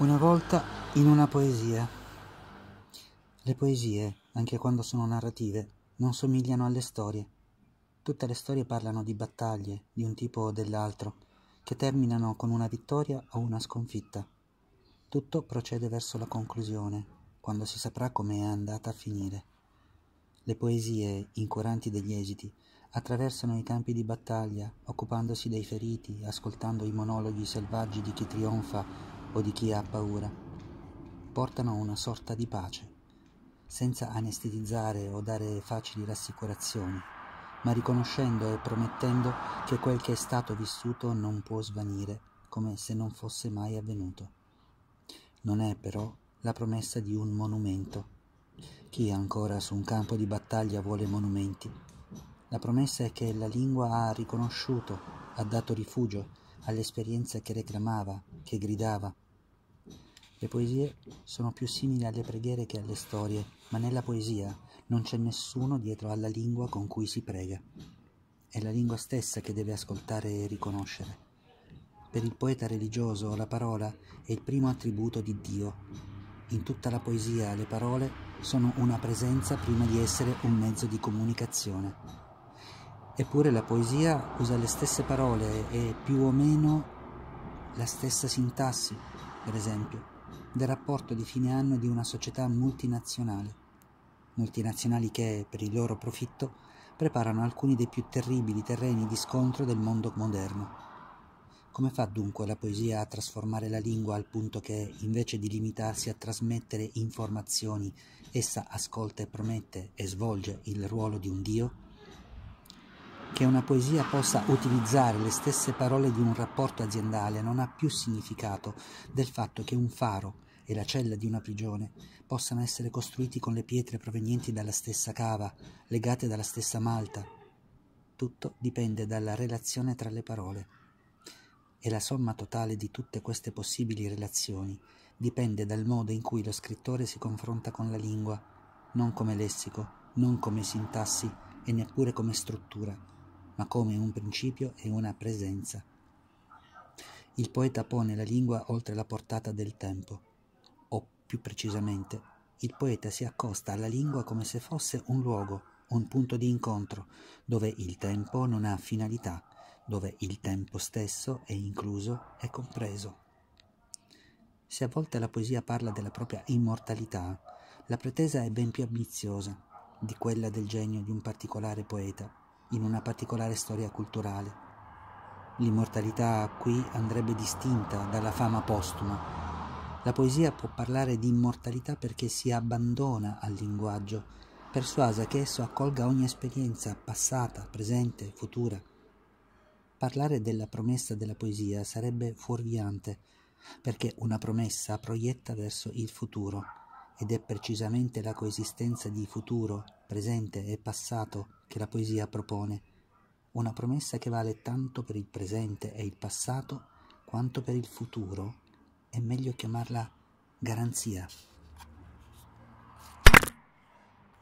Una volta in una poesia. Le poesie, anche quando sono narrative, non somigliano alle storie. Tutte le storie parlano di battaglie, di un tipo o dell'altro, che terminano con una vittoria o una sconfitta. Tutto procede verso la conclusione, quando si saprà come è andata a finire. Le poesie, incuranti degli esiti, attraversano i campi di battaglia, occupandosi dei feriti, ascoltando i monologhi selvaggi di chi trionfa o di chi ha paura, portano una sorta di pace, senza anestetizzare o dare facili rassicurazioni, ma riconoscendo e promettendo che quel che è stato vissuto non può svanire, come se non fosse mai avvenuto. Non è però la promessa di un monumento. Chi ancora su un campo di battaglia vuole monumenti? La promessa è che la lingua ha riconosciuto, ha dato rifugio all'esperienza che reclamava che gridava. Le poesie sono più simili alle preghiere che alle storie, ma nella poesia non c'è nessuno dietro alla lingua con cui si prega. È la lingua stessa che deve ascoltare e riconoscere. Per il poeta religioso la parola è il primo attributo di Dio. In tutta la poesia le parole sono una presenza prima di essere un mezzo di comunicazione. Eppure la poesia usa le stesse parole e più o meno la stessa sintassi, per esempio, del rapporto di fine anno di una società multinazionale, multinazionali che, per il loro profitto, preparano alcuni dei più terribili terreni di scontro del mondo moderno. Come fa dunque la poesia a trasformare la lingua al punto che, invece di limitarsi a trasmettere informazioni, essa ascolta e promette e svolge il ruolo di un Dio? che una poesia possa utilizzare le stesse parole di un rapporto aziendale non ha più significato del fatto che un faro e la cella di una prigione possano essere costruiti con le pietre provenienti dalla stessa cava, legate dalla stessa malta. Tutto dipende dalla relazione tra le parole. E la somma totale di tutte queste possibili relazioni dipende dal modo in cui lo scrittore si confronta con la lingua, non come lessico, non come sintassi e neppure come struttura, ma come un principio e una presenza. Il poeta pone la lingua oltre la portata del tempo, o più precisamente, il poeta si accosta alla lingua come se fosse un luogo, un punto di incontro, dove il tempo non ha finalità, dove il tempo stesso è incluso e compreso. Se a volte la poesia parla della propria immortalità, la pretesa è ben più ambiziosa di quella del genio di un particolare poeta in una particolare storia culturale. L'immortalità qui andrebbe distinta dalla fama postuma. La poesia può parlare di immortalità perché si abbandona al linguaggio, persuasa che esso accolga ogni esperienza passata, presente, futura. Parlare della promessa della poesia sarebbe fuorviante, perché una promessa proietta verso il futuro ed è precisamente la coesistenza di futuro, presente e passato che la poesia propone, una promessa che vale tanto per il presente e il passato quanto per il futuro, è meglio chiamarla garanzia.